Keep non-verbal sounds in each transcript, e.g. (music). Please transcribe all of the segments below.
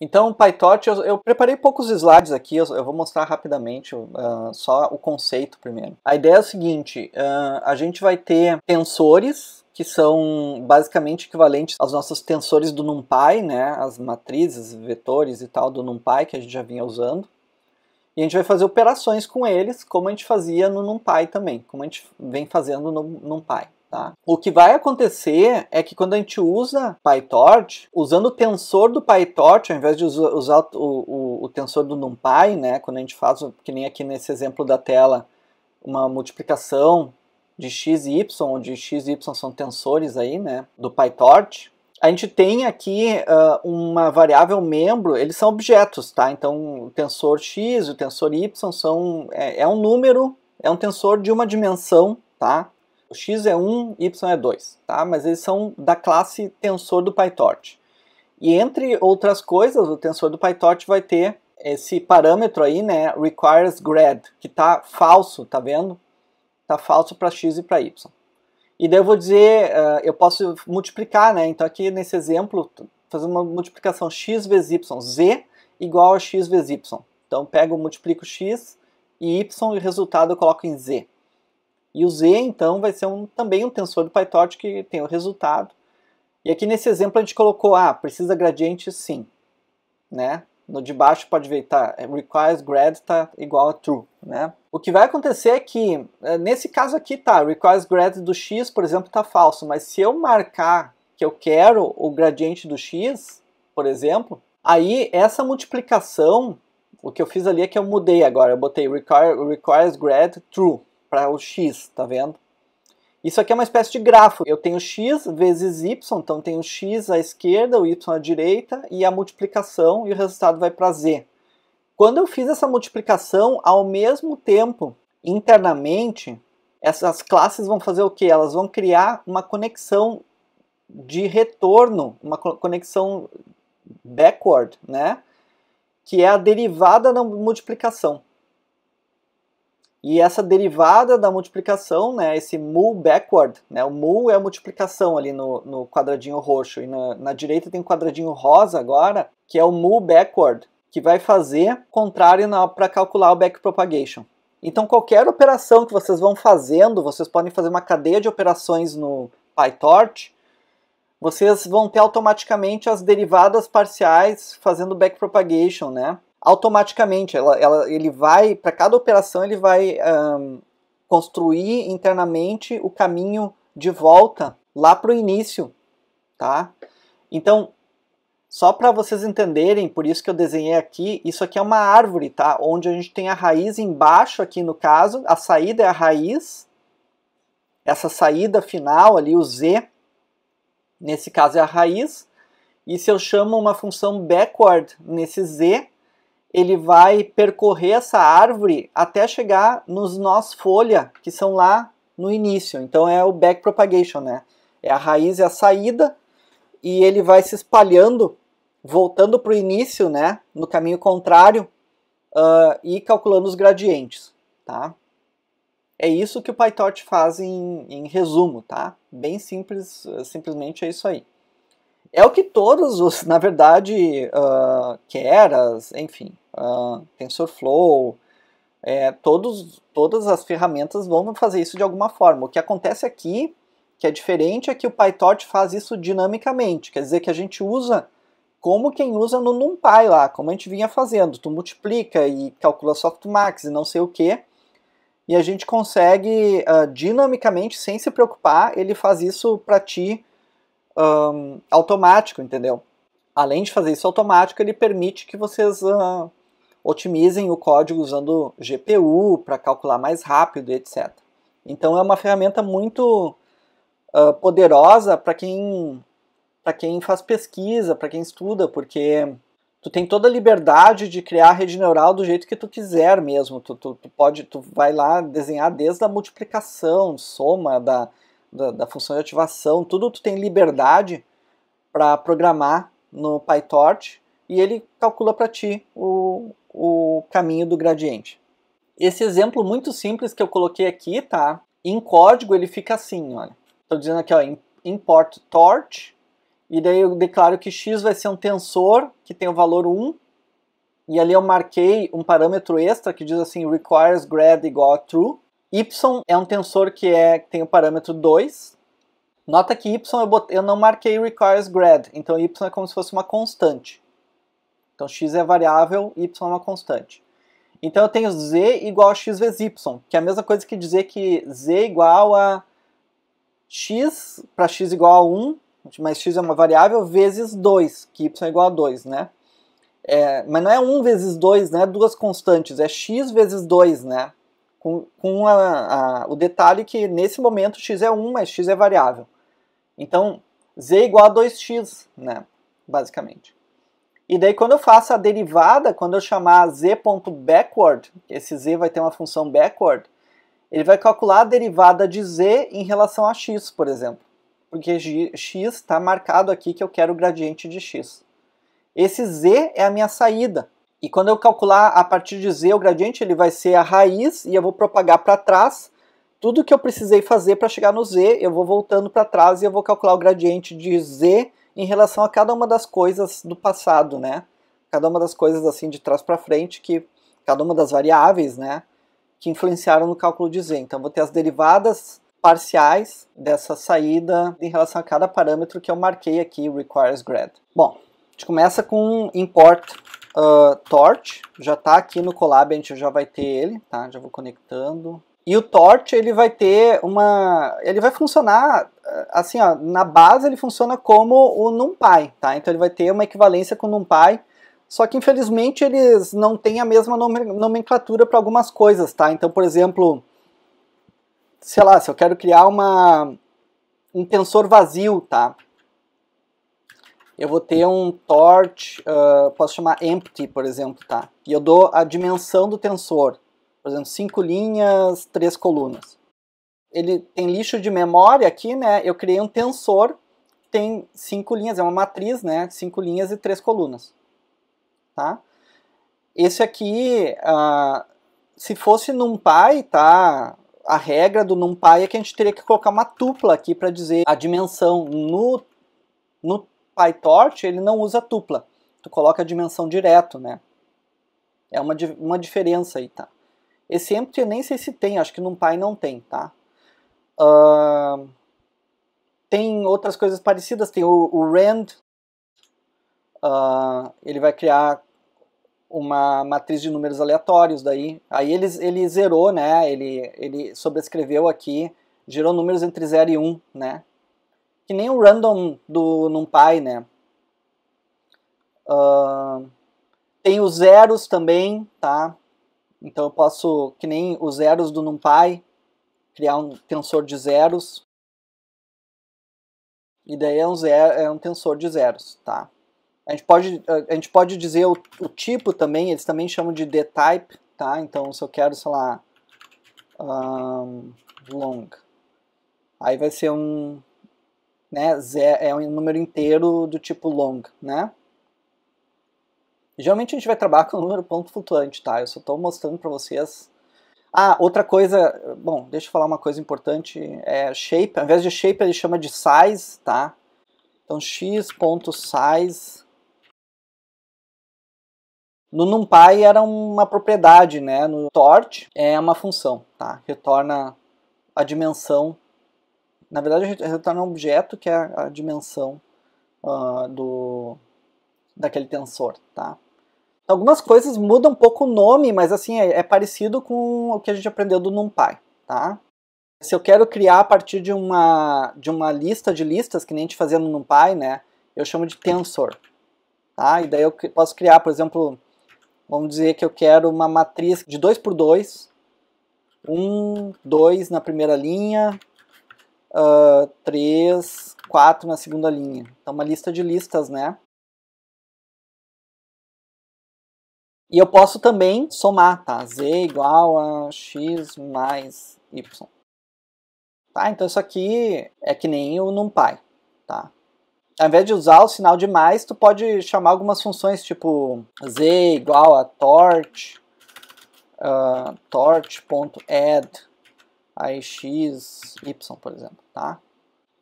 Então, PyTorch, eu, eu, preparei poucos slides aqui, eu, eu vou mostrar rapidamente uh, só o conceito primeiro. A ideia é o seguinte, uh, a gente vai ter tensores, que são basicamente equivalentes aos nossos tensores do NumPy, né, as matrizes, vetores e tal do NumPy que a gente já vinha usando. E a gente vai fazer operações com eles, como a gente fazia no NumPy também, como a gente vem fazendo no NumPy. Tá? O que vai acontecer é que quando a gente usa PyTorch, usando o tensor do PyTorch, ao invés de usar o, o, o tensor do NumPy, né, quando a gente faz, que nem aqui nesse exemplo da tela, uma multiplicação de x e y, onde x e y são tensores aí, né, do PyTorch, a gente tem aqui uh, uma variável membro, eles são objetos, tá? Então, o tensor x e o tensor y são, é, é um número, é um tensor de uma dimensão, tá? X é 1, Y é 2, tá? Mas eles são da classe tensor do PyTorch. E entre outras coisas, o tensor do PyTorch vai ter esse parâmetro aí, né, requires grad, que tá falso, tá vendo? Tá falso para x e para y. E daí eu vou dizer, uh, eu posso multiplicar, né? Então aqui nesse exemplo, fazer uma multiplicação x vezes y, z igual a x vezes y. Então eu pego, multiplico x e y e o resultado eu coloco em z. E o Z, então, vai ser um, também um tensor do PyTorch que tem o resultado. E aqui nesse exemplo a gente colocou, ah, precisa gradiente sim. Né? No de baixo pode ver, tá, é, requires grad está igual a true, né? O que vai acontecer é que, é, nesse caso aqui, tá, requires grad do x, por exemplo, está falso, mas se eu marcar que eu quero o gradiente do x, por exemplo, aí essa multiplicação, o que eu fiz ali é que eu mudei agora, eu botei require, requires grad true, para o x, tá vendo? Isso aqui é uma espécie de grafo. Eu tenho x vezes y, então tenho x à esquerda, o y à direita e a multiplicação e o resultado vai para z. Quando eu fiz essa multiplicação, ao mesmo tempo, internamente, essas classes vão fazer o quê? Elas vão criar uma conexão de retorno, uma conexão backward, né? que é a derivada da multiplicação. E essa derivada da multiplicação, né, esse mu backward, né, o mu é a multiplicação ali no, no quadradinho roxo, e na, na direita tem um quadradinho rosa agora, que é o mu backward, que vai fazer contrário para calcular o backpropagation. Então qualquer operação que vocês vão fazendo, vocês podem fazer uma cadeia de operações no PyTorch, vocês vão ter automaticamente as derivadas parciais fazendo backpropagation, né? automaticamente. Ela, ela, ele vai, para cada operação, ele vai um, construir internamente o caminho de volta lá para o início. Tá? Então, só para vocês entenderem, por isso que eu desenhei aqui, isso aqui é uma árvore, tá? Onde a gente tem a raiz embaixo aqui no caso, a saída é a raiz, essa saída final ali, o z, nesse caso é a raiz, e se eu chamo uma função backward nesse z, ele vai percorrer essa árvore até chegar nos nós folha, que são lá no início. Então é o back propagation, né? É a raiz, é a saída, e ele vai se espalhando, voltando para o início, né? No caminho contrário, uh, e calculando os gradientes, tá? É isso que o PyTorch faz em, em resumo, tá? Bem simples, simplesmente é isso aí. É o que todos os, na verdade, uh, ah, Keras, enfim, uh, TensorFlow, é, todos, todas as ferramentas vão fazer isso de alguma forma. O que acontece aqui, que é diferente, é que o PyTorch faz isso dinamicamente, quer dizer que a gente usa como quem usa no NumPy lá, como a gente vinha fazendo. Tu multiplica e calcula softmax e não sei o quê. e a gente consegue uh, dinamicamente, sem se preocupar, ele faz isso para ti um, automático, entendeu? Além de fazer isso automático, ele permite que vocês uh, otimizem o código usando GPU para calcular mais rápido, etc. Então é uma ferramenta muito uh, poderosa para quem para quem faz pesquisa, para quem estuda, porque tu tem toda a liberdade de criar a rede neural do jeito que tu quiser mesmo. Tu, tu, tu pode, tu vai lá desenhar desde a multiplicação, soma da da, da função de ativação, tudo tu tem liberdade para programar no PyTorch e ele calcula para ti o, o caminho do gradiente. Esse exemplo muito simples que eu coloquei aqui, tá? Em código ele fica assim, olha. Estou dizendo aqui, ó, import torch, e daí eu declaro que x vai ser um tensor que tem o valor 1, e ali eu marquei um parâmetro extra que diz assim requires grad igual a true, Y é um tensor que é, tem o parâmetro 2. Nota que Y eu, bot... eu não marquei requires grad, então Y é como se fosse uma constante. Então X é variável, Y é uma constante. Então eu tenho Z igual a X vezes Y, que é a mesma coisa que dizer que Z igual a X para X igual a 1, mas X é uma variável, vezes 2, que Y é igual a 2, né? É, mas não é 1 vezes 2, né? Duas constantes, é X vezes 2, né? com, a, a, o detalhe que nesse momento x é 1, mas x é variável. Então, z é igual a 2x, né, basicamente. E daí quando eu faço a derivada, quando eu chamar z.backward, esse z vai ter uma função backward, ele vai calcular a derivada de z em relação a x, por exemplo. Porque x está marcado aqui que eu quero o gradiente de x. Esse z é a minha saída. E quando eu calcular a partir de z o gradiente, ele vai ser a raiz e eu vou propagar para trás. Tudo que eu precisei fazer para chegar no z, eu vou voltando para trás e eu vou calcular o gradiente de z em relação a cada uma das coisas do passado, né? Cada uma das coisas assim de trás para frente que cada uma das variáveis, né, que influenciaram no cálculo de z. Então vou ter as derivadas parciais dessa saída em relação a cada parâmetro que eu marquei aqui requires grad. Bom, a gente começa com import uh, Torch, já está aqui no Colab, a gente já vai ter ele, tá? Já vou conectando. E o Torch, ele vai ter uma... Ele vai funcionar, ah, assim, ó, na base ele funciona como o NumPy, tá? Então ele vai ter uma equivalência com o NumPy, só que infelizmente eles não têm a mesma nomenclatura para algumas coisas, tá? Então, por exemplo, sei lá, se eu quero criar uma um tensor vazio, tá? eu vou ter um torch, uh, posso chamar empty, por exemplo, tá? E eu dou a dimensão do tensor, por exemplo, cinco linhas, três colunas. Ele tem lixo de memória aqui, né? Eu criei um tensor tem cinco linhas, é uma matriz, né? Cinco linhas e três colunas, tá? Esse aqui, uh, se fosse NumPy, tá? a regra do NumPy é que a gente teria que colocar uma tupla aqui para dizer a dimensão no, no PyTorch ele não usa tupla. Tu coloca a dimensão direto, né? É uma, uma diferença aí, tá? Esse empty eu nem sei se tem, acho que no Py não tem, tá? Uh, tem outras coisas parecidas, tem o, o rand, uh, ele vai criar uma matriz de números aleatórios daí. Aí ele, ele zerou, né? Ele, ele sobrescreveu aqui, gerou números entre 0 e 1, um, né? Que nem o random do NumPy, né? Uh, tem os zeros também, tá? Então eu posso, que nem os zeros do NumPy, criar um tensor de zeros. E daí é um, zero, é um tensor de zeros, tá? A gente pode, a gente pode dizer o, o tipo também, eles também chamam de dtype, tá? Então se eu quero, sei lá, um, long. Aí vai ser um né? Zero é um número inteiro do tipo long, né? Geralmente a gente vai trabalhar com o (laughs) número ponto flutuante, tá? Eu só estou mostrando para vocês. Ah, outra coisa, bom, deixa eu falar uma coisa importante, é shape, ao invés de shape ele chama de size, tá? Então x.size no NumPy era uma propriedade, né? No tort é uma função, tá? Retorna a dimensão na verdade, a gente retorna tá um objeto que é a dimensão uh, do, daquele tensor, tá? Algumas coisas mudam um pouco o nome, mas assim, é, é parecido com o que a gente aprendeu do NumPy, tá? Se eu quero criar a partir de uma, de uma lista de listas, que nem a gente fazia no NumPy, né? Eu chamo de tensor, tá? E daí eu posso criar, por exemplo, vamos dizer que eu quero uma matriz de 2 por 2, 1, 2 na primeira linha, uh, 3, 4 na segunda linha. Então, uma lista de listas, né? E eu posso também somar, tá? Z igual a X mais Y. Tá? Então, isso aqui é que nem o NumPy, tá? Ao invés de usar o sinal de mais, tu pode chamar algumas funções, tipo Z igual a torch, uh, ah, torch.add, aí x, y, por exemplo, tá?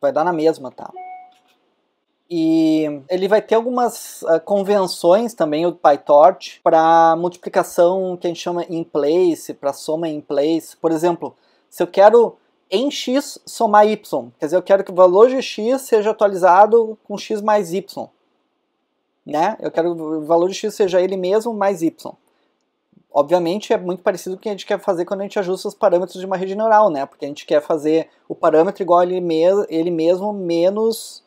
Vai dar na mesma, tá? E ele vai ter algumas uh, convenções também, o PyTorch, para multiplicação que a gente chama in place, para soma in place. Por exemplo, se eu quero em x somar y, quer dizer, eu quero que o valor de x seja atualizado com x mais y. Né? Eu quero que o valor de x seja ele mesmo mais y. Obviamente é muito parecido com o que a gente quer fazer quando a gente ajusta os parâmetros de uma rede neural, né? Porque a gente quer fazer o parâmetro igual a ele, me ele mesmo menos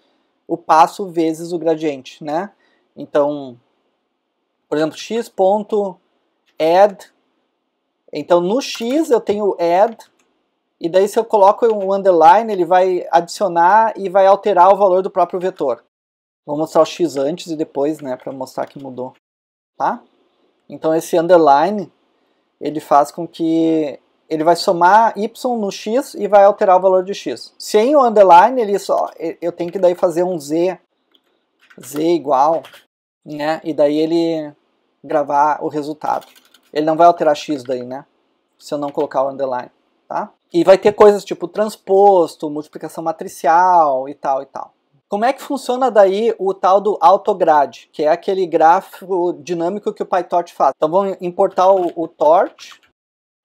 o passo vezes o gradiente, né? Então, por exemplo, x ponto add. Então no x eu tenho add e daí se eu coloco um underline ele vai adicionar e vai alterar o valor do próprio vetor. Vou mostrar o x antes e depois, né, para mostrar que mudou, tá? Então esse underline ele faz com que ele vai somar y no x e vai alterar o valor de x. Sem o underline, ele só eu tenho que daí fazer um z z igual, né? E daí ele gravar o resultado. Ele não vai alterar x daí, né? Se eu não colocar o underline, tá? E vai ter coisas tipo transposto, multiplicação matricial e tal e tal. Como é que funciona daí o tal do autograd, que é aquele gráfico dinâmico que o PyTorch faz? Então vamos importar o, o Torch.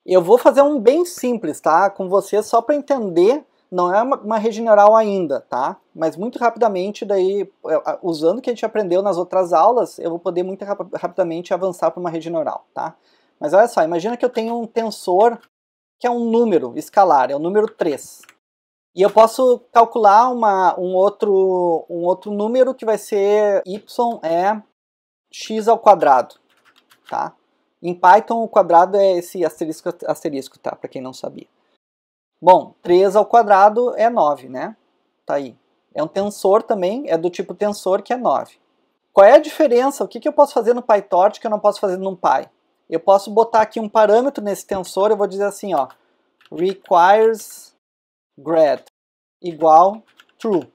Eu vou fazer um bem simples, tá? Com você só para entender, não é uma, uma rede neural ainda, tá? Mas muito rapidamente daí, é, usando o que a gente aprendeu nas outras aulas, eu vou poder muito rap rapidamente avançar para uma rede neural, tá? Mas olha só, imagina que eu tenho um tensor que é um número escalar, é o número 3. E eu posso calcular uma, um, outro, um outro número que vai ser y é x ao quadrado, tá? Em Python, o quadrado é esse asterisco, asterisco, tá? Para quem não sabia. Bom, 3 ao quadrado é 9, né? Tá aí. É um tensor também, é do tipo tensor que é 9. Qual é a diferença? O que, que eu posso fazer no PyTorch que eu não posso fazer no Py? Eu posso botar aqui um parâmetro nesse tensor, eu vou dizer assim, ó, requires grad igual true.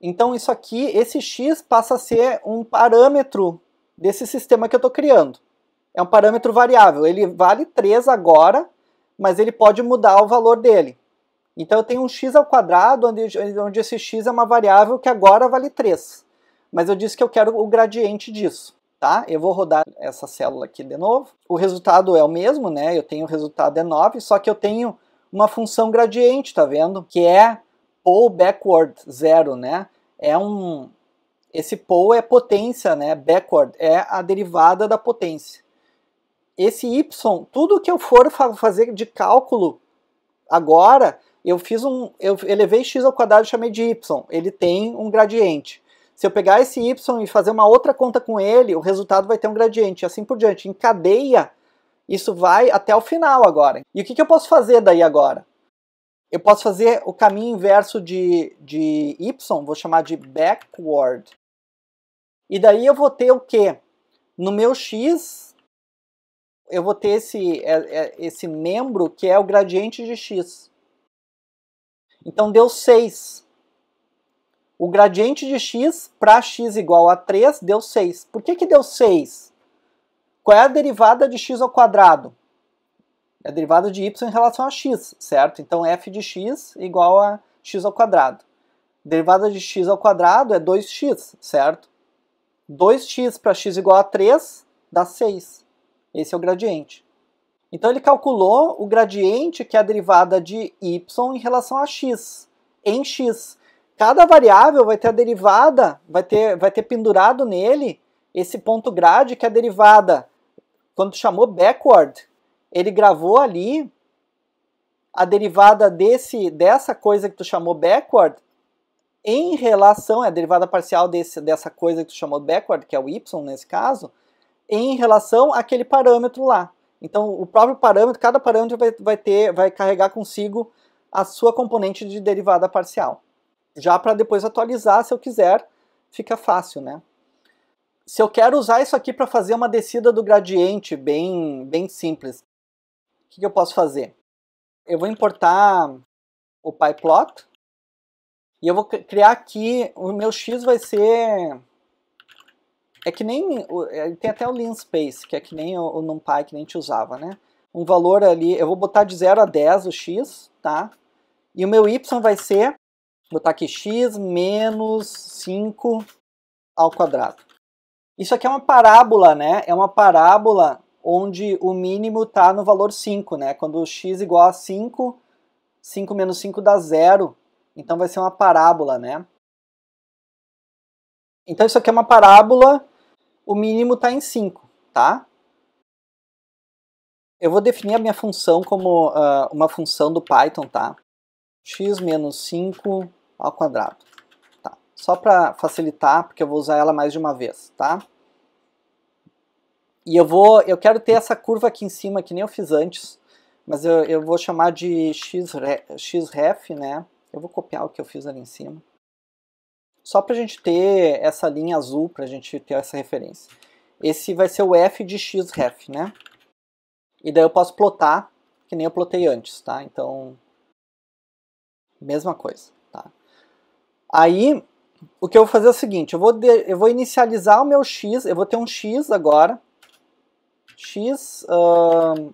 Então isso aqui, esse x passa a ser um parâmetro desse sistema que eu estou criando. É um parâmetro variável. Ele vale 3 agora, mas ele pode mudar o valor dele. Então eu tenho um x ao quadrado, onde, onde esse x é uma variável que agora vale 3. Mas eu disse que eu quero o gradiente disso. Tá? Eu vou rodar essa célula aqui de novo. O resultado é o mesmo, né? Eu tenho o resultado é 9, só que eu tenho uma função gradiente, tá vendo? Que é pull backward zero, né? É um esse pull é potência, né? Backward é a derivada da potência. Esse y, tudo que eu for fazer de cálculo agora, eu fiz um, eu elevei x ao quadrado e chamei de y. Ele tem um gradiente. Se eu pegar esse y e fazer uma outra conta com ele, o resultado vai ter um gradiente, e assim por diante. Em cadeia, isso vai até o final agora. E o que, que eu posso fazer daí agora? Eu posso fazer o caminho inverso de, de Y, vou chamar de backward. E daí eu vou ter o quê? No meu X, eu vou ter esse, é, é, esse membro que é o gradiente de X. Então deu 6. O gradiente de x para x igual a 3 deu 6. Por que, que deu 6? Qual é a derivada de x ao quadrado? É a derivada de y em relação a x, certo? Então f de x igual a x ao quadrado. Derivada de x ao quadrado é 2x, certo? 2x para x igual a 3 dá 6. Esse é o gradiente. Então ele calculou o gradiente que é a derivada de y em relação a x, em x. Cada variável vai ter a derivada, vai ter, vai ter pendurado nele esse ponto grade que é a derivada quando chamou backward, ele gravou ali a derivada desse, dessa coisa que tu chamou backward em relação, é a derivada parcial desse, dessa coisa que tu chamou backward, que é o y nesse caso, em relação àquele parâmetro lá. Então, o próprio parâmetro, cada parâmetro vai, vai, ter, vai carregar consigo a sua componente de derivada parcial. Já para depois atualizar, se eu quiser, fica fácil, né? se eu quero usar isso aqui para fazer uma descida do gradiente bem, bem simples, o que, que eu posso fazer? Eu vou importar o PyPlot e eu vou criar aqui, o meu x vai ser... É que nem, é, tem até o linspace, que é que nem o, NumPy que nem gente usava, né? Um valor ali, eu vou botar de 0 a 10 o x, tá? E o meu y vai ser, vou botar aqui x menos 5 ao quadrado. Isso aqui é uma parábola, né? É uma parábola onde o mínimo está no valor 5, né? Quando x igual a 5, 5 menos 5 dá zero. Então vai ser uma parábola, né? Então isso aqui é uma parábola, o mínimo está em 5, tá? Eu vou definir a minha função como uh, uma função do Python, tá? x menos 5 ao quadrado. Tá? Só para facilitar, porque eu vou usar ela mais de uma vez, tá? E eu vou, eu quero ter essa curva aqui em cima, que nem eu fiz antes, mas eu, eu vou chamar de xref, xref, né? Eu vou copiar o que eu fiz ali em cima. Só para a gente ter essa linha azul, para a gente ter essa referência. Esse vai ser o f de xref, né? E daí eu posso plotar, que nem eu plotei antes, tá? Então, mesma coisa, tá? Aí, o que eu vou fazer é o seguinte, eu vou, de, eu vou inicializar o meu x, eu vou ter um x agora, x uh,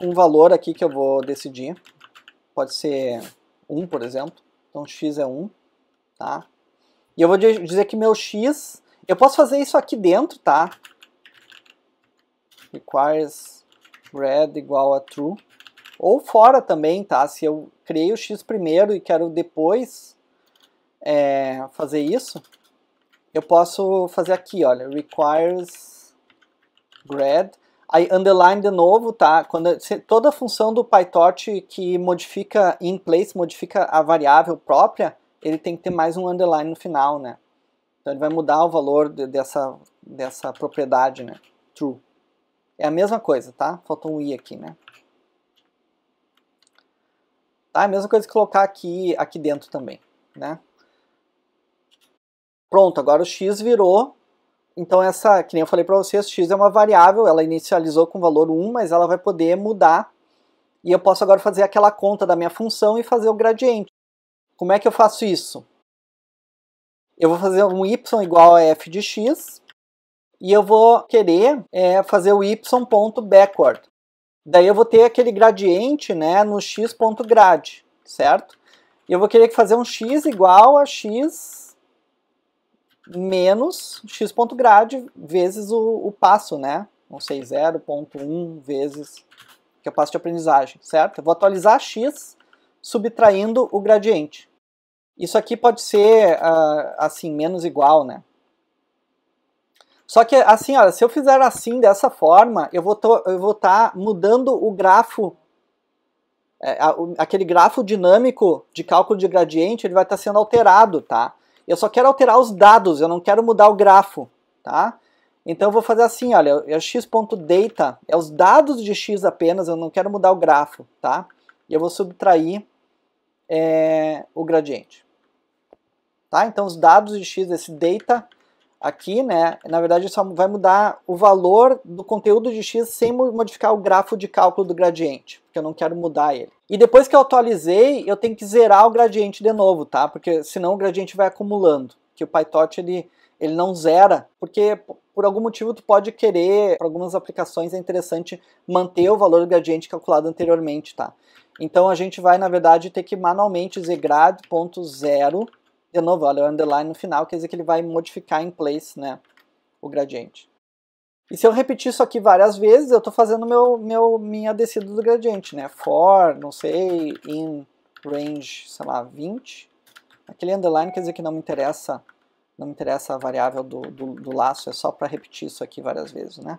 um valor aqui que eu vou decidir. Pode ser 1, por exemplo. Então x é 1, tá? E eu vou dizer que meu x... Eu posso fazer isso aqui dentro, tá? Requires red igual a true. Ou fora também, tá? Se eu criei o x primeiro e quero depois é, fazer isso, eu posso fazer aqui, olha, requires grad. Aí, underline de novo, tá? Quando, é, se, toda função do PyTorch que modifica in place, modifica a variável própria, ele tem que ter mais um underline no final, né? Então ele vai mudar o valor de, dessa, dessa propriedade, né? True. É a mesma coisa, tá? falta um i aqui, né? Tá? É a mesma coisa que colocar aqui, aqui dentro também, né? Pronto, agora o x virou então essa, que nem eu falei para vocês, x é uma variável, ela inicializou com o valor 1, mas ela vai poder mudar. E eu posso agora fazer aquela conta da minha função e fazer o gradiente. Como é que eu faço isso? Eu vou fazer um y igual a f de x, e eu vou querer é, fazer o y ponto backward. Daí eu vou ter aquele gradiente né, no x ponto grad, certo? E eu vou querer fazer um x igual a x menos x.grade vezes o, o, passo, né? Não sei, 0.1 vezes que é o passo de aprendizagem, certo? Eu vou atualizar x subtraindo o gradiente. Isso aqui pode ser, uh, assim, menos igual, né? Só que, assim, olha, se eu fizer assim, dessa forma, eu vou estar tá mudando o grafo, é, a, o, aquele grafo dinâmico de cálculo de gradiente, ele vai estar tá sendo alterado, tá? Eu só quero alterar os dados, eu não quero mudar o grafo, tá? Então eu vou fazer assim, olha, é x.data, é os dados de x apenas, eu não quero mudar o grafo, tá? E eu vou subtrair é, o gradiente. Tá? Então os dados de x, esse data, Aqui, né, na verdade, só vai mudar o valor do conteúdo de x sem modificar o grafo de cálculo do gradiente, porque eu não quero mudar ele. E depois que eu atualizei, eu tenho que zerar o gradiente de novo, tá? Porque senão o gradiente vai acumulando, que o PyTorch ele, ele não zera, porque por algum motivo tu pode querer, para algumas aplicações é interessante manter o valor do gradiente calculado anteriormente, tá? Então a gente vai, na verdade, ter que manualmente zerar de novo, olha o underline no final, quer dizer que ele vai modificar em place né, o gradiente. E se eu repetir isso aqui várias vezes, eu estou fazendo meu, meu, minha descida do gradiente, né? For, não sei, in range, sei lá, 20. Aquele underline quer dizer que não me interessa, não me interessa a variável do, do, do laço, é só para repetir isso aqui várias vezes, né?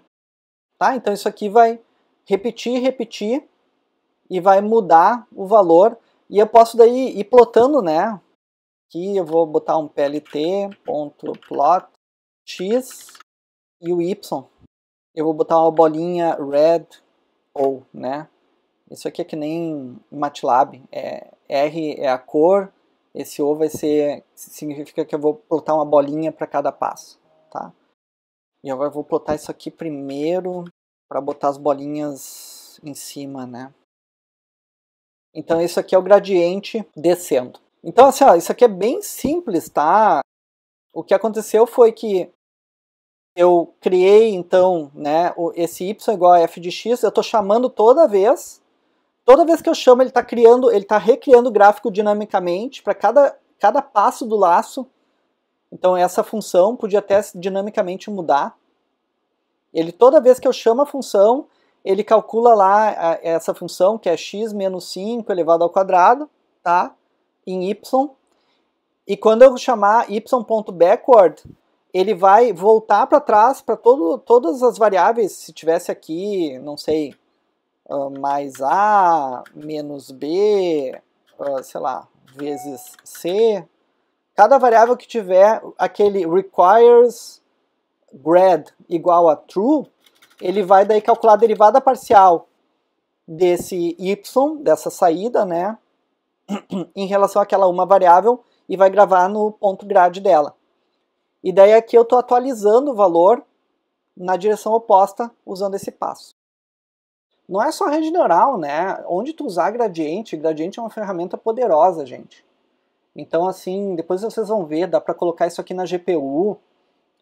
Tá? Então isso aqui vai repetir, repetir, e vai mudar o valor. E eu posso daí ir plotando, né? aqui eu vou botar um plt.plot x e o y. Eu vou botar uma bolinha red ou, né? Isso aqui é que nem MATLAB, é, R é a cor, esse O vai ser, significa que eu vou plotar uma bolinha para cada passo, tá? E agora eu vou plotar isso aqui primeiro para botar as bolinhas em cima, né? Então isso aqui é o gradiente descendo. Então, assim, ó, isso aqui é bem simples, tá? O que aconteceu foi que eu criei, então, né, esse y igual a f de x, eu estou chamando toda vez. Toda vez que eu chamo, ele está criando, ele está recriando o gráfico dinamicamente para cada, cada passo do laço. Então, essa função podia até dinamicamente mudar. Ele, toda vez que eu chamo a função, ele calcula lá a, essa função, que é x menos 5 elevado ao quadrado, tá? em y. E quando eu chamar y.backward, ele vai voltar para trás para todas as variáveis, se tivesse aqui, não sei, uh, mais a, menos b, uh, sei lá, vezes c, cada variável que tiver aquele requires grad igual a true, ele vai daí calcular a derivada parcial desse y, dessa saída, né, (clears throat) em relação àquela uma variável e vai gravar no ponto grade dela. E daí aqui eu estou atualizando o valor na direção oposta usando esse passo. Não é só rede neural, né? Onde tu usar gradiente, gradiente é uma ferramenta poderosa, gente. Então assim, depois vocês vão ver, dá para colocar isso aqui na GPU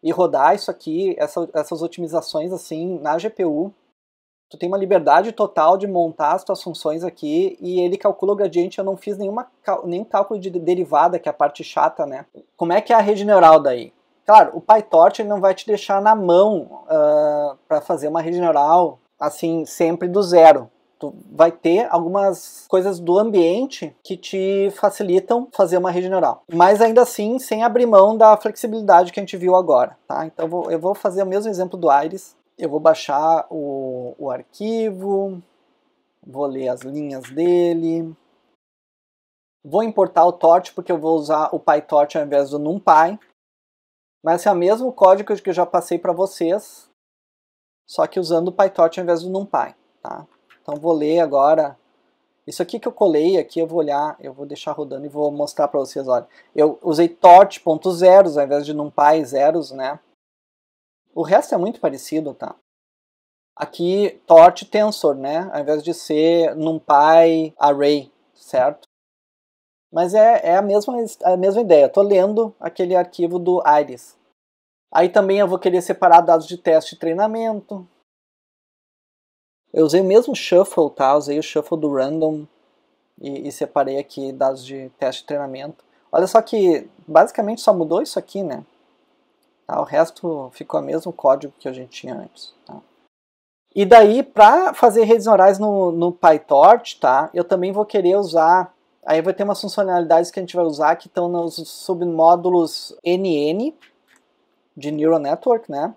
e rodar isso aqui, essa, essas otimizações assim na GPU tu tem uma liberdade total de montar as tuas funções aqui e ele calcula o gradiente. Eu não fiz nenhuma, nenhum cálculo de derivada, que é a parte chata, né? Como é que é a rede neural daí? Claro, o PyTorch ele não vai te deixar na mão uh, ah, para fazer uma rede neural assim, sempre do zero. Tu vai ter algumas coisas do ambiente que te facilitam fazer uma rede neural. Mas ainda assim, sem abrir mão da flexibilidade que a gente viu agora, tá? Então eu vou fazer o mesmo exemplo do Iris eu vou baixar o, o arquivo, vou ler as linhas dele, vou importar o torch porque eu vou usar o PyTorch ao invés do NumPy, mas é o mesmo código que eu já passei para vocês, só que usando o PyTorch ao invés do NumPy, tá? Então vou ler agora, isso aqui que eu colei aqui, eu vou olhar, eu vou deixar rodando e vou mostrar para vocês, olha, eu usei torch.zeros ao invés de NumPy zeros, né? O resto é muito parecido, tá? Aqui, tort tensor, né? Ao invés de ser numpy array, certo? Mas é, é a, mesma, a mesma ideia. Estou lendo aquele arquivo do Iris. Aí também eu vou querer separar dados de teste e treinamento. Eu usei o mesmo shuffle, tá? Usei o shuffle do random e, e separei aqui dados de teste e treinamento. Olha só que basicamente só mudou isso aqui, né? Tá? O resto ficou o mesmo código que a gente tinha antes. Tá? E daí, para fazer redes neurais no, no PyTorch, tá? eu também vou querer usar Aí vai ter umas funcionalidades que a gente vai usar que estão nos submódulos NN de Neural Network, né?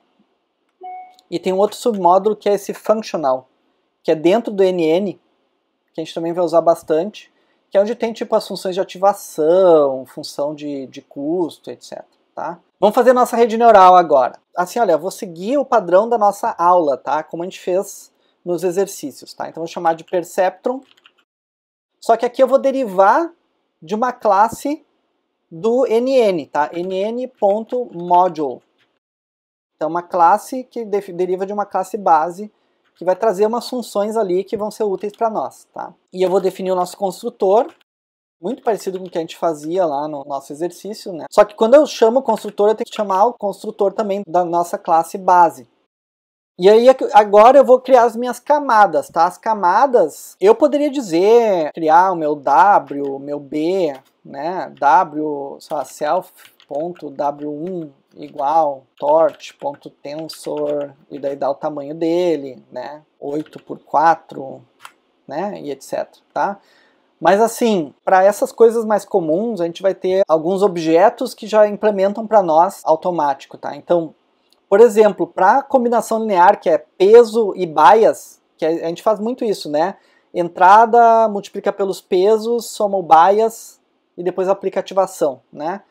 E tem um outro submódulo que é esse Functional, que é dentro do NN, que a gente também vai usar bastante, que é onde tem tipo as funções de ativação, função de, de custo, etc tá? Vamos fazer nossa rede neural agora. Assim, olha, eu vou seguir o padrão da nossa aula, tá? Como a gente fez nos exercícios, tá? Então, vou chamar de perceptron. Só que aqui eu vou derivar de uma classe do NN, tá? nn.module. Então, uma classe que deriva de uma classe base, que vai trazer umas funções ali que vão ser úteis para nós, tá? E eu vou definir o nosso construtor, muito parecido com o que a gente fazia lá no nosso exercício, né? Só que quando eu chamo o construtor, eu tenho que chamar o construtor também da nossa classe base. E aí é agora eu vou criar as minhas camadas, tá? As camadas, eu poderia dizer, criar o meu W, o meu B, né? W, sei lá, self.w1 igual torch.tensor e daí dá o tamanho dele, né? 8 por 4, né? E etc, tá? Mas assim, para essas coisas mais comuns, a gente vai ter alguns objetos que já implementam para nós automático, tá? Então, por exemplo, para combinação linear, que é peso e bias, que a gente faz muito isso, né? Entrada multiplica pelos pesos, soma o bias e depois aplica ativação, né?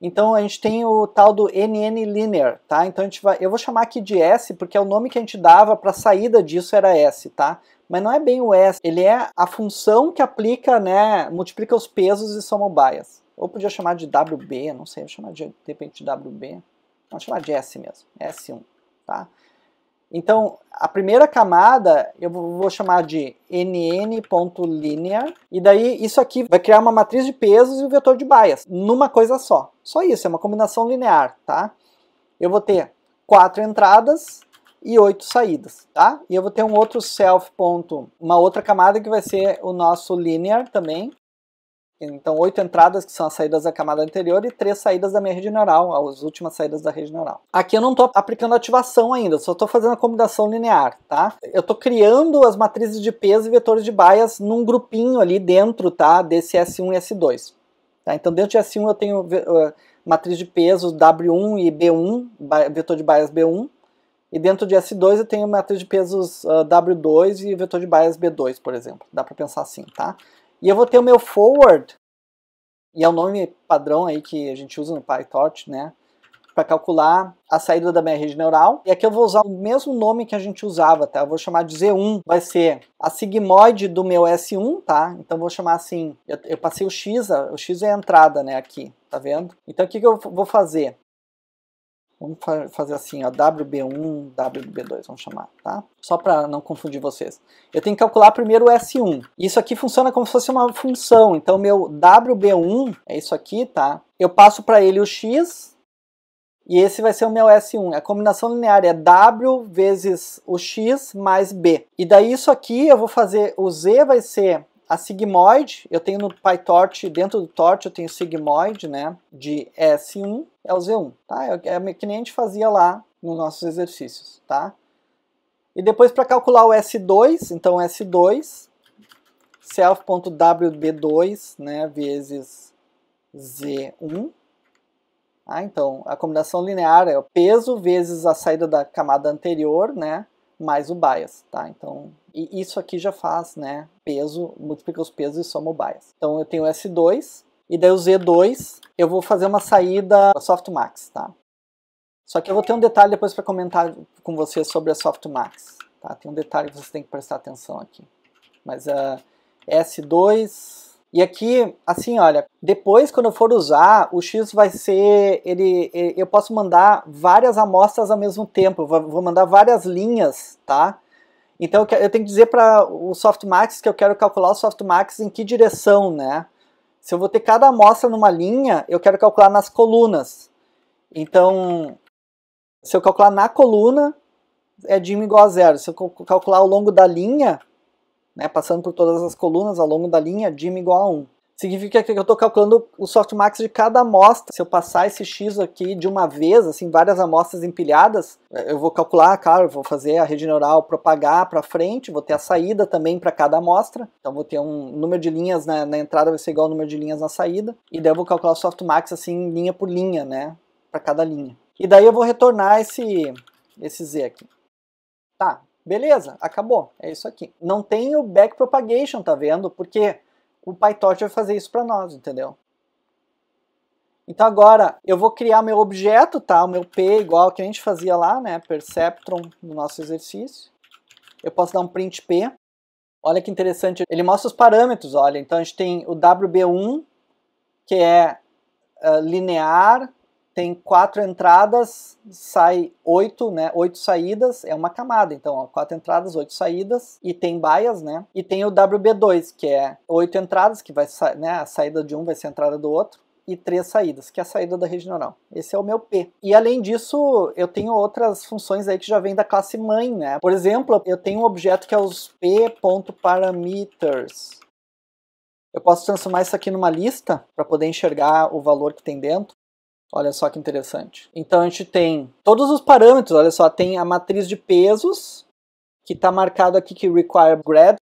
Então a gente tem o tal do NN linear, tá? Então a gente vai, eu vou chamar aqui de S porque é o nome que a gente dava para a saída disso era S, tá? Mas não é bem o S, ele é a função que aplica, né, multiplica os pesos e soma o bias. Ou podia chamar de WB, não sei, vou chamar de, de repente de WB. Vamos chamar de S mesmo, S1, tá? Então, a primeira camada eu vou chamar de nn.linear, e daí isso aqui vai criar uma matriz de pesos e um vetor de bias, numa coisa só. Só isso, é uma combinação linear, tá? Eu vou ter quatro entradas e oito saídas, tá? E eu vou ter um outro self ponto, uma outra camada que vai ser o nosso linear também, então, oito entradas, que são as saídas da camada anterior, e três saídas da minha rede neural, as últimas saídas da rede neural. Aqui eu não estou aplicando ativação ainda, só estou fazendo a combinação linear, tá? Eu estou criando as matrizes de peso e vetores de bias num grupinho ali dentro, tá? Desse S1 e S2. Tá? Então, dentro de S1 eu tenho uh, matriz de peso W1 e B1, vetor de bias B1, e dentro de S2 eu tenho matriz de pesos uh, ah, W2 e vetor de bias B2, por exemplo. Dá para pensar assim, tá? E eu vou ter o meu forward, e é o nome padrão aí que a gente usa no PyTorch, né? Para calcular a saída da minha rede neural. E aqui eu vou usar o mesmo nome que a gente usava, tá? Eu vou chamar de Z1. Vai ser a sigmoide do meu S1, tá? Então vou chamar assim, eu, eu passei o X, o X é a entrada, né? Aqui, tá vendo? Então o que, que eu vou fazer? Vamos fazer assim, ó, WB1, WB2, vamos chamar, tá? Só para não confundir vocês. Eu tenho que calcular primeiro o S1. Isso aqui funciona como se fosse uma função. Então, meu WB1 é isso aqui, tá? Eu passo para ele o x e esse vai ser o meu S1. É a combinação linear é W vezes o x mais B. E daí isso aqui eu vou fazer, o Z vai ser a sigmoide, eu tenho no PyTorch, dentro do Torch eu tenho sigmoide, né, de S1 é o Z1, tá? É, é que nem a gente fazia lá nos nossos exercícios, tá? E depois para calcular o S2, então S2, self.wb2, né, vezes Z1, tá? então, a combinação linear é o peso vezes a saída da camada anterior, né? Mais o bias, tá? Então, e isso aqui já faz, né? Peso, multiplica os pesos e soma o bias. Então eu tenho S2, e daí o Z2, eu vou fazer uma saída softmax, tá? Só que eu vou ter um detalhe depois para comentar com vocês sobre a softmax, tá? Tem um detalhe que vocês têm que prestar atenção aqui. Mas a uh, S2... E aqui, assim, olha, depois quando eu for usar, o X vai ser, ele, eu posso mandar várias amostras ao mesmo tempo, eu vou mandar várias linhas, tá? Então eu tenho que dizer para o softmax que eu quero calcular o softmax em que direção, né? Se eu vou ter cada amostra numa linha, eu quero calcular nas colunas. Então, se eu calcular na coluna, é dim igual a zero. Se eu calcular ao longo da linha, né, passando por todas as colunas ao longo da linha, dim igual a 1 significa que eu estou calculando o softmax de cada amostra. Se eu passar esse x aqui de uma vez, assim, várias amostras empilhadas, eh, eu vou calcular, claro, vou fazer a rede neural propagar para frente, vou ter a saída também para cada amostra, então vou ter um número de linhas na, na, entrada vai ser igual ao número de linhas na saída, e daí eu vou calcular o softmax assim, linha por linha, né, para cada linha. E daí eu vou retornar esse, esse z aqui. Tá, beleza, acabou, é isso aqui. Não tem o backpropagation, tá vendo? Porque o PyTorch vai fazer isso para nós, entendeu? Então agora eu vou criar meu objeto, tá? O meu P igual que a gente fazia lá, né? Perceptron no nosso exercício. Eu posso dar um print P. Olha que interessante, ele mostra os parâmetros, olha. Então a gente tem o WB1, que é uh, linear, tem quatro entradas, sai oito, né? Oito saídas, é uma camada. Então, ó, quatro entradas, oito saídas, e tem baias, né? E tem o WB2, que é oito entradas, que vai né? A saída de um vai ser a entrada do outro. E três saídas, que é a saída da regional. Esse é o meu P. E além disso, eu tenho outras funções aí que já vem da classe mãe, né? Por exemplo, eu tenho um objeto que é os P.parameters. Eu posso transformar isso aqui numa lista para poder enxergar o valor que tem dentro. Olha só que interessante. Então a gente tem todos os parâmetros, olha só, tem a matriz de pesos, que está marcado aqui que require grad,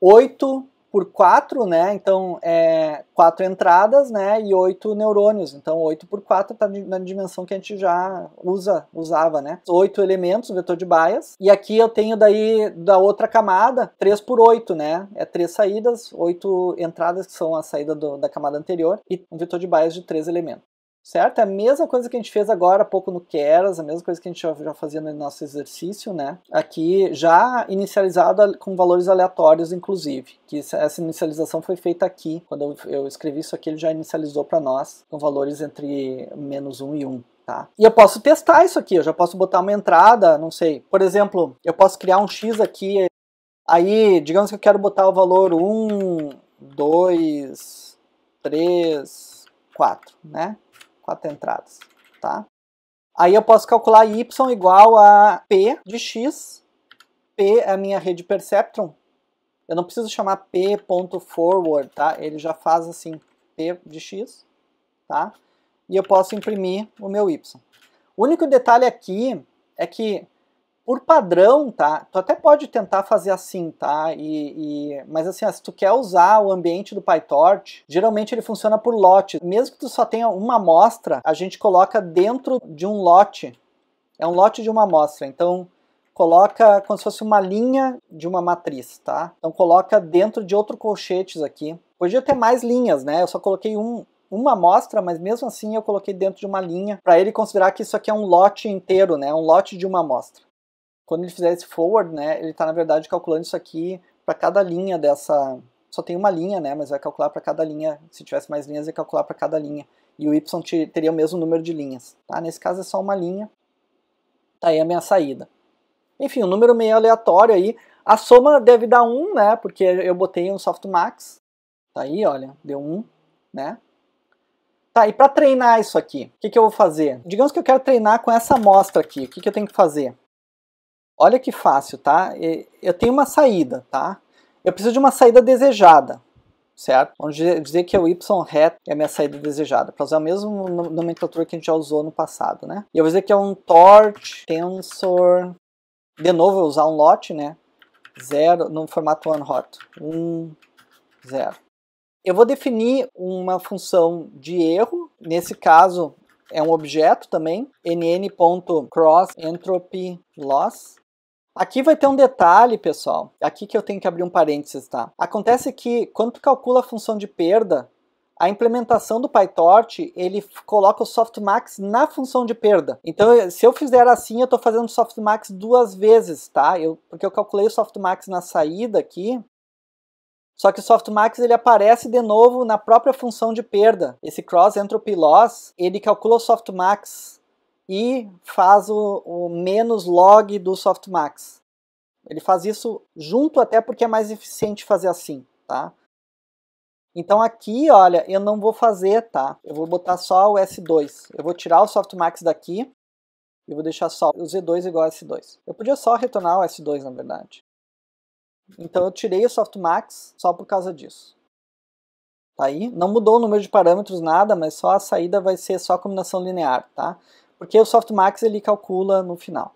8 por 4, né? Então é 4 entradas, né? E 8 neurônios. Então 8 por 4 está na dimensão que a gente já usa, usava, né? 8 elementos, vetor de bias. E aqui eu tenho daí da outra camada, 3 por 8, né? É 3 saídas, 8 entradas que são a saída do, da camada anterior e um vetor de bias de 3 elementos certo? É a mesma coisa que a gente fez agora há pouco no Keras, a mesma coisa que a gente já, fazia no nosso exercício, né? Aqui já inicializado com valores aleatórios, inclusive, que essa inicialização foi feita aqui. Quando eu, eu escrevi isso aqui, ele já inicializou para nós com valores entre menos 1 e 1. Tá? E eu posso testar isso aqui, eu já posso botar uma entrada, não sei. Por exemplo, eu posso criar um x aqui, aí, digamos que eu quero botar o valor 1, 2, 3, 4, né? quatro entradas, tá? Aí eu posso calcular y igual a p de x, p é a minha rede perceptron. Eu não preciso chamar p.forward, tá? Ele já faz assim, p de x, tá? E eu posso imprimir o meu y. O único detalhe aqui é que por padrão, tá? Tu até pode tentar fazer assim, tá? E, e... Mas assim, ó, se tu quer usar o ambiente do PyTorch, geralmente ele funciona por lote. Mesmo que tu só tenha uma amostra, a gente coloca dentro de um lote. É um lote de uma amostra. Então, coloca como se fosse uma linha de uma matriz, tá? Então coloca dentro de outro colchetes aqui. Podia ter mais linhas, né? Eu só coloquei um, uma amostra, mas mesmo assim eu coloquei dentro de uma linha para ele considerar que isso aqui é um lote inteiro, né? Um lote de uma amostra. Quando ele fizer esse forward, né, ele está, na verdade, calculando isso aqui para cada linha dessa... Só tem uma linha, né, mas vai calcular para cada linha. Se tivesse mais linhas, ia calcular para cada linha. E o y teria o mesmo número de linhas. Tá? Nesse caso é só uma linha. Tá aí a minha saída. Enfim, um número meio aleatório aí. A soma deve dar 1, né, porque eu botei um softmax. Tá aí, olha, deu 1, né. Tá, e para treinar isso aqui, o que, que, eu vou fazer? Digamos que eu quero treinar com essa amostra aqui, o que, que eu tenho que fazer? Olha que fácil, tá? Eu tenho uma saída, tá? Eu preciso de uma saída desejada, certo? Vamos dizer que é o y hat é a minha saída desejada, para usar a mesma nomenclatura que a gente já usou no passado, né? E eu vou dizer que é um tort tensor, de novo, eu vou usar um lote, né? Zero, no formato one hot, um, zero. Eu vou definir uma função de erro, nesse caso é um objeto também, nn.crossEntropyLoss, Aqui vai ter um detalhe, pessoal. Aqui que eu tenho que abrir um parênteses, tá? Acontece que quando tu calcula a função de perda, a implementação do PyTorch, ele coloca o softmax na função de perda. Então, eh, se eu fizer assim, eu estou fazendo softmax duas vezes, tá? Eu, porque eu calculei o softmax na saída aqui, só que o softmax ele aparece de novo na própria função de perda. Esse cross entropy loss, ele calcula o softmax e faz o, o menos log do softmax. Ele faz isso junto até porque é mais eficiente fazer assim, tá? Então aqui, olha, eu não vou fazer, tá? Eu vou botar só o S2. Eu vou tirar o softmax daqui e vou deixar só o Z2 igual a S2. Eu podia só retornar o S2, na verdade. Então eu tirei o softmax só por causa disso. Tá aí? Não mudou o número de parâmetros, nada, mas só a saída vai ser só a combinação linear, tá? porque o softmax ele calcula no final.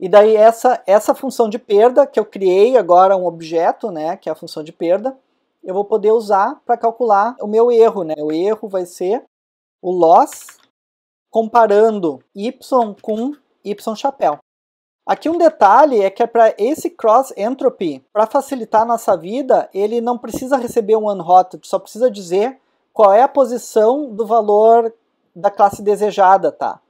E daí essa, essa função de perda, que eu criei agora um objeto, né, que é a função de perda, eu vou poder usar para calcular o meu erro. Né? O erro vai ser o loss comparando y com y chapéu. Aqui um detalhe é que é para esse cross entropy, para facilitar a nossa vida, ele não precisa receber um unhotted, só precisa dizer qual é a posição do valor da classe desejada, tá?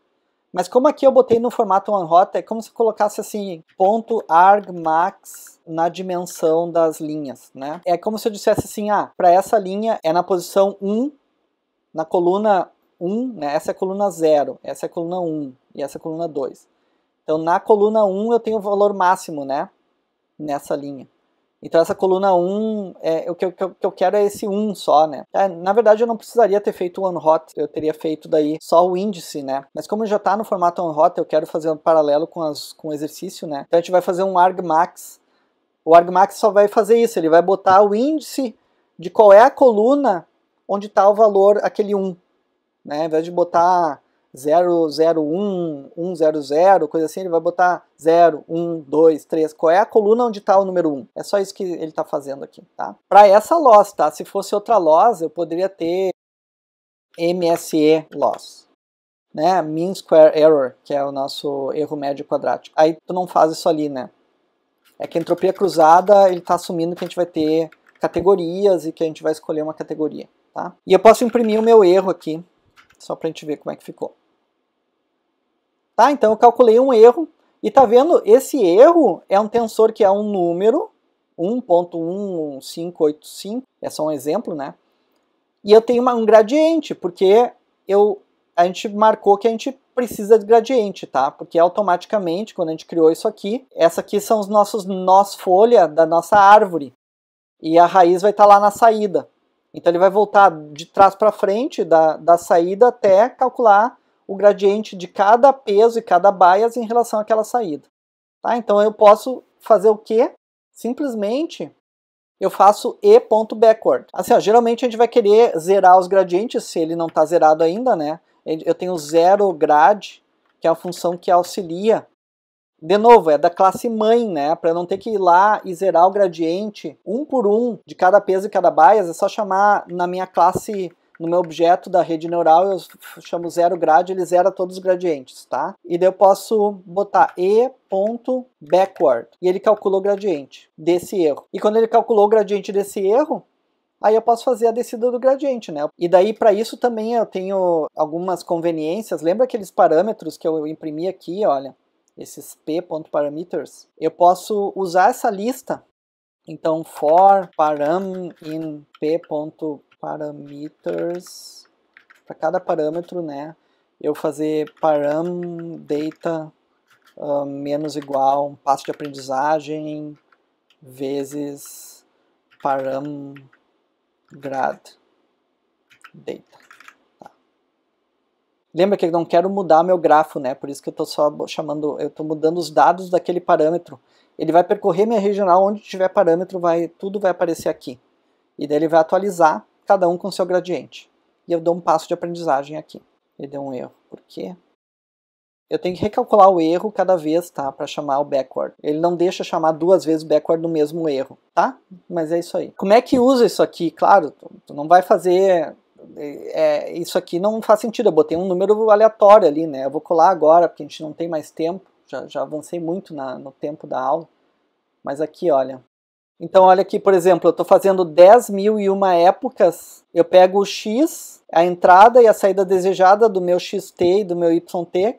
Mas como aqui eu botei no formato OneHot, é como se eu colocasse assim, ponto argmax na dimensão das linhas, né? É como se eu dissesse assim, ah, para essa linha é na posição 1, na coluna 1, né? essa é a coluna 0, essa é a coluna 1 e essa é a coluna 2. Então na coluna 1 eu tenho o valor máximo, né? Nessa linha. Então essa coluna 1, é, o que, eu, que eu quero é esse 1 só, né? É, na verdade eu não precisaria ter feito o hot eu teria feito daí só o índice, né? Mas como já está no formato hot eu quero fazer um paralelo com, as, com o exercício, né? Então a gente vai fazer um argmax. O argmax só vai fazer isso, ele vai botar o índice de qual é a coluna onde está o valor, aquele 1. Né? Ao invés de botar 001, 100, coisa assim, ele vai botar 0, 1, 2, 3, qual é a coluna onde está o número 1. É só isso que ele está fazendo aqui, tá? Para essa loss, tá? Se fosse outra loss, eu poderia ter MSE loss, né? Mean Square Error, que é o nosso erro médio quadrático. Aí tu não faz isso ali, né? É que a entropia cruzada, ele está assumindo que a gente vai ter categorias e que a gente vai escolher uma categoria, tá? E eu posso imprimir o meu erro aqui, só para a gente ver como é que ficou. Tá? Então eu calculei um erro e tá vendo? Esse erro é um tensor que é um número 1.1585, é só um exemplo, né? E eu tenho uma, um gradiente, porque eu, a gente marcou que a gente precisa de gradiente, tá? Porque automaticamente, quando a gente criou isso aqui, essa aqui são os nossos nós folha da nossa árvore. E a raiz vai estar tá lá na saída. Então ele vai voltar de trás para frente da, da saída até calcular o gradiente de cada peso e cada bias em relação àquela saída. Tá? Então eu posso fazer o quê? Simplesmente eu faço e ponto backward. Assim, ó, geralmente a gente vai querer zerar os gradientes se ele não está zerado ainda, né? Eu tenho zero grad, que é a função que auxilia. De novo, é da classe mãe, né? Para não ter que ir lá e zerar o gradiente um por um de cada peso e cada bias, é só chamar na minha classe no meu objeto da rede neural, eu chamo zero grade, ele zera todos os gradientes, tá? E daí eu posso botar E ponto backward e ele calculou o gradiente desse erro. E quando ele calculou o gradiente desse erro, aí eu posso fazer a descida do gradiente, né? E daí para isso também eu tenho algumas conveniências. Lembra aqueles parâmetros que eu imprimi aqui, olha, esses p.parameters? Eu posso usar essa lista. Então for param in p parameters, para cada parâmetro, né, eu fazer param data uh, menos igual um passo de aprendizagem vezes param grad data. Tá. Lembra que eu não quero mudar meu grafo, né? Por isso que eu estou só chamando, eu estou mudando os dados daquele parâmetro. Ele vai percorrer minha regional, onde tiver parâmetro, vai, tudo vai aparecer aqui. E daí ele vai atualizar cada um com seu gradiente. E eu dou um passo de aprendizagem aqui. Ele deu um erro. Por quê? Eu tenho que recalcular o erro cada vez, tá? Para chamar o backward. Ele não deixa chamar duas vezes o backward no mesmo erro, tá? Mas é isso aí. Como é que usa isso aqui? Claro, tu, tu não vai fazer. É, é, isso aqui não faz sentido. Eu botei um número aleatório ali, né? Eu vou colar agora, porque a gente não tem mais tempo. Já, já avancei muito na, no tempo da aula. Mas aqui, olha, então, olha aqui, por exemplo, eu estou fazendo 10 mil e uma épocas, eu pego o x, a entrada e a saída desejada do meu xt e do meu yt,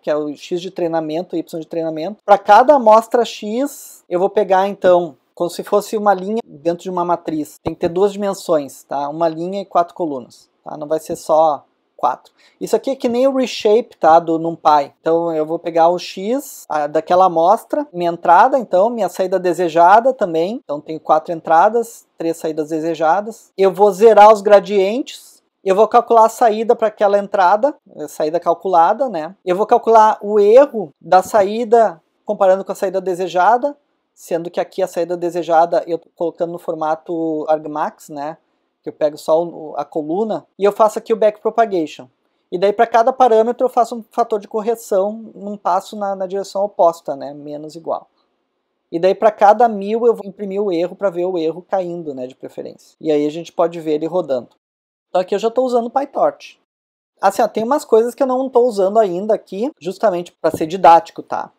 que é o x de treinamento, y de treinamento. Para cada amostra x, eu vou pegar, então, como se fosse uma linha dentro de uma matriz. Tem que ter duas dimensões, tá? Uma linha e quatro colunas. Tá? Não vai ser só 4. Isso aqui é que nem o reshape tá, do NumPy. Então eu vou pegar o x a, ah, daquela amostra, minha entrada, então minha saída desejada também. Então tenho quatro entradas, três saídas desejadas. Eu vou zerar os gradientes, eu vou calcular a saída para aquela entrada, eh, saída calculada, né? Eu vou calcular o erro da saída comparando com a saída desejada, sendo que aqui a saída desejada eu estou colocando no formato argmax, né? que eu pego só a coluna, e eu faço aqui o backpropagation. E daí para cada parâmetro eu faço um fator de correção num passo na, na direção oposta, né? menos igual. E daí para cada mil eu vou imprimir o erro para ver o erro caindo, né, de preferência. E aí a gente pode ver ele rodando. Então aqui eu já estou usando PyTorch. Assim, ó, tem umas coisas que eu não estou usando ainda aqui, justamente para ser didático, tá?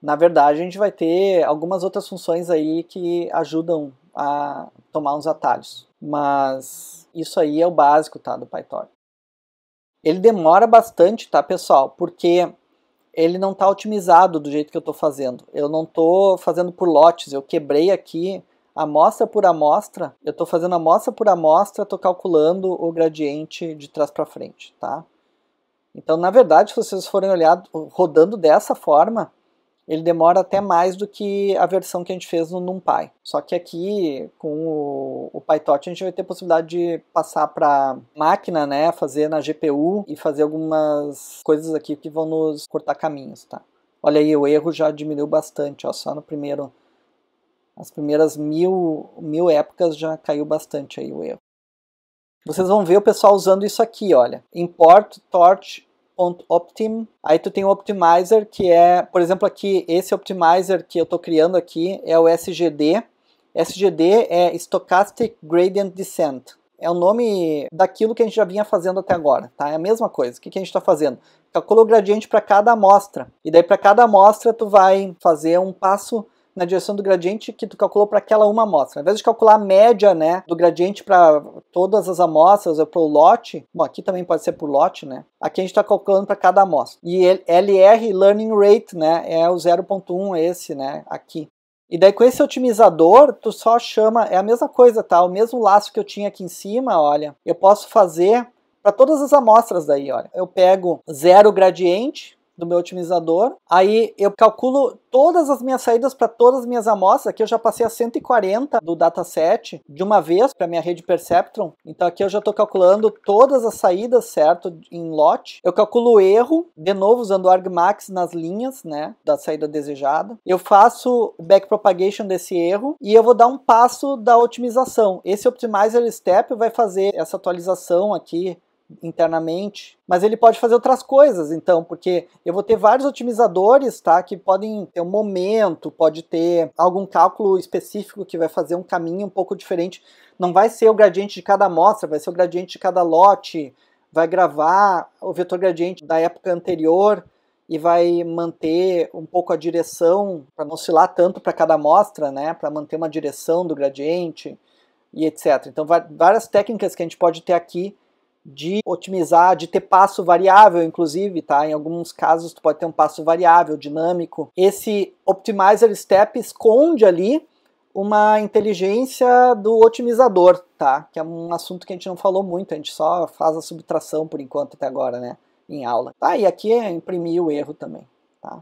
Na verdade, a gente vai ter algumas outras funções aí que ajudam a tomar uns atalhos. Mas isso aí é o básico, tá, do PyTorch. Ele demora bastante, tá, pessoal? Porque ele não está otimizado do jeito que eu estou fazendo. Eu não estou fazendo por lotes, eu quebrei aqui amostra por amostra. Eu estou fazendo amostra por amostra, estou calculando o gradiente de trás para frente, tá? Então, na verdade, se vocês forem olhar rodando dessa forma, ele demora até mais do que a versão que a gente fez no NumPy. Só que aqui, com o, o PyTorch, a gente vai ter a possibilidade de passar para máquina, né, fazer na GPU e fazer algumas coisas aqui que vão nos cortar caminhos, tá? Olha aí, o erro já diminuiu bastante, ó, só no primeiro... As primeiras mil, mil épocas já caiu bastante aí o erro. Vocês vão ver o pessoal usando isso aqui, olha. Import torch .optim. Aí tu tem o optimizer que é, por exemplo, aqui esse optimizer que eu estou criando aqui é o SGD. SGD é Stochastic Gradient Descent. É o nome daquilo que a gente já vinha fazendo até agora, tá? É a mesma coisa. O que, que a gente está fazendo? Calcula o gradiente para cada amostra. E daí para cada amostra tu vai fazer um passo na direção do gradiente que tu calculou para aquela uma amostra. Ao invés de calcular a média né, do gradiente para todas as amostras ou para o lote, bom, aqui também pode ser por lote, né? Aqui a gente está calculando para cada amostra. E LR, Learning Rate, né? É o 0.1 esse, né? Aqui. E daí com esse otimizador, tu só chama, é a mesma coisa, tá? O mesmo laço que eu tinha aqui em cima, olha, eu posso fazer para todas as amostras daí, olha. Eu pego zero gradiente, do meu otimizador. Aí eu calculo todas as minhas saídas para todas as minhas amostras. Aqui eu já passei a 140 do dataset de uma vez para minha rede Perceptron. Então aqui eu já estou calculando todas as saídas, certo? Em lote. Eu calculo o erro, de novo usando o argmax nas linhas, né? Da saída desejada. Eu faço o backpropagation desse erro e eu vou dar um passo da otimização. Esse Optimizer Step vai fazer essa atualização aqui internamente, mas ele pode fazer outras coisas, então, porque eu vou ter vários otimizadores, tá, que podem ter um momento, pode ter algum cálculo específico que vai fazer um caminho um pouco diferente. Não vai ser o gradiente de cada amostra, vai ser o gradiente de cada lote, vai gravar o vetor gradiente da época anterior e vai manter um pouco a direção para não oscilar tanto para cada amostra, né, para manter uma direção do gradiente e etc. Então, várias técnicas que a gente pode ter aqui de otimizar, de ter passo variável, inclusive, tá? Em alguns casos tu pode ter um passo variável, dinâmico. Esse optimizer step esconde ali uma inteligência do otimizador, tá? Que é um assunto que a gente não falou muito, a gente só faz a subtração por enquanto até agora, né? Em aula. Tá, e aqui é imprimir o erro também, tá?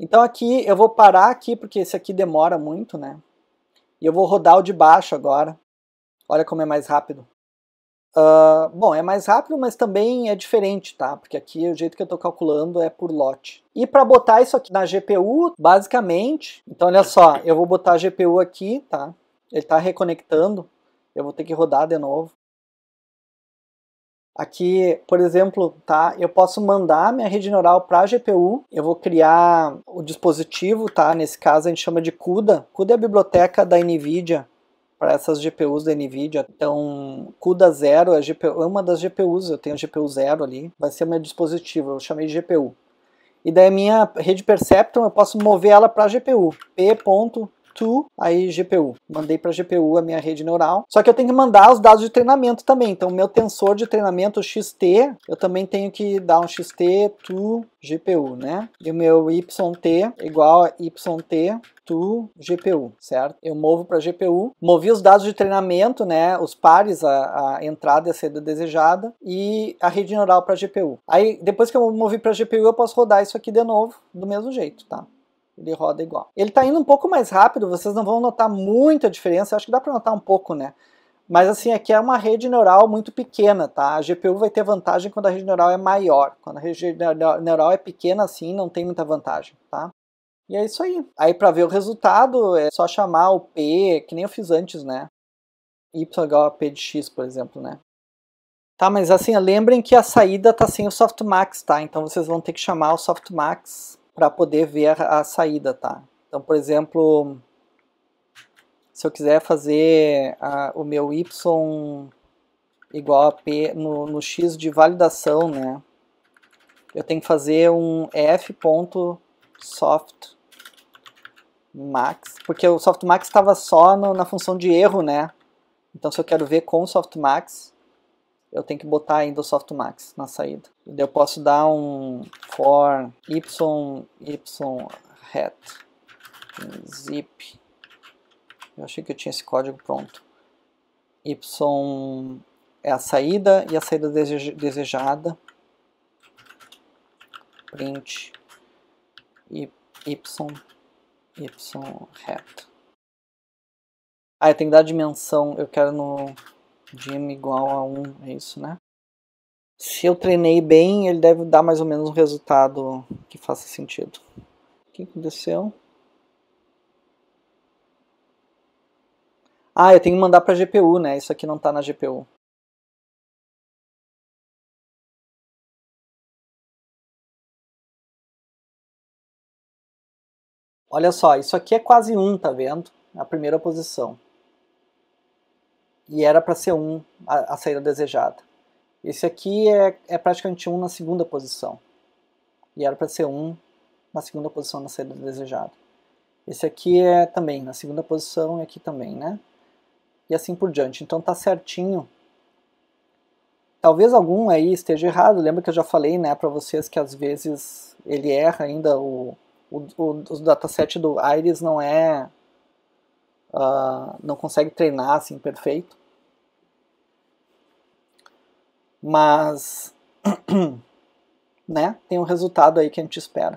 Então aqui eu vou parar aqui porque esse aqui demora muito, né? E eu vou rodar o de baixo agora. Olha como é mais rápido. Ah, bom, é mais rápido, mas também é diferente, tá? Porque aqui o jeito que eu estou calculando é por lote. E para botar isso aqui na GPU, basicamente, então olha só, eu vou botar a GPU aqui, tá? Ele está reconectando, eu vou ter que rodar de novo. Aqui, por exemplo, tá? Eu posso mandar minha rede neural para a GPU. Eu vou criar o dispositivo, tá? Nesse caso a gente chama de CUDA. CUDA é a biblioteca da NVIDIA para essas GPUs da NVIDIA. Então, CUDA Zero é, é uma das GPUs, eu tenho a GPU Zero ali, vai ser meu dispositivo, eu chamei de GPU. E daí a minha rede Perceptron, eu posso mover ela para a GPU, P ponto to, aí GPU. Mandei para GPU a minha rede neural. Só que eu tenho que mandar os dados de treinamento também. Então, meu tensor de treinamento XT, eu também tenho que dar um XT to GPU, né? E o meu YT igual a YT to GPU, certo? Eu movo para GPU, movi os dados de treinamento, né, os pares, a, a entrada e a saída desejada, e a rede neural para GPU. Aí, depois que eu movi para GPU, eu posso rodar isso aqui de novo, do mesmo jeito, tá? ele roda igual. Ele está indo um pouco mais rápido, vocês não vão notar muita diferença, acho que dá para notar um pouco, né? Mas assim, aqui é uma rede neural muito pequena, tá? A GPU vai ter vantagem quando a rede neural é maior. Quando a rede neural é pequena assim, não tem muita vantagem, tá? E é isso aí. Aí para ver o resultado, é só chamar o P, que nem eu fiz antes, né? Y igual a P de X, por exemplo, né? Tá, mas assim, lembrem que a saída tá sem o softmax, tá? Então vocês vão ter que chamar o softmax para poder ver a, a saída, tá? Então, por exemplo, se eu quiser fazer a, o meu y igual a p no, no x de validação, né? Eu tenho que fazer um f.soft max, porque o softmax estava só no, na função de erro, né? Então, se eu quero ver com o softmax, eu tenho que botar ainda o softmax na saída. Eu posso dar um for y, y hat, zip. Eu achei que eu tinha esse código pronto. y é a saída e a saída desejada. Print y, y hat. Ah, eu tenho que dar a dimensão, eu quero no de m igual a 1, é isso, né? Se eu treinei bem, ele deve dar mais ou menos um resultado que faça sentido. O que aconteceu? Ah, eu tenho que mandar para a GPU, né? Isso aqui não está na GPU. Olha só, isso aqui é quase 1, um, tá vendo? É a primeira posição e era para ser um a, a, saída desejada. Esse aqui é, é praticamente um na segunda posição e era para ser um na segunda posição na saída desejada. Esse aqui é também na segunda posição e aqui também, né? E assim por diante. Então tá certinho. Talvez algum aí esteja errado. Lembra que eu já falei, né, para vocês que às vezes ele erra ainda o o, o, o dataset do Iris não é uh, não consegue treinar assim perfeito mas (clears throat) né, tem o um resultado aí que a gente espera.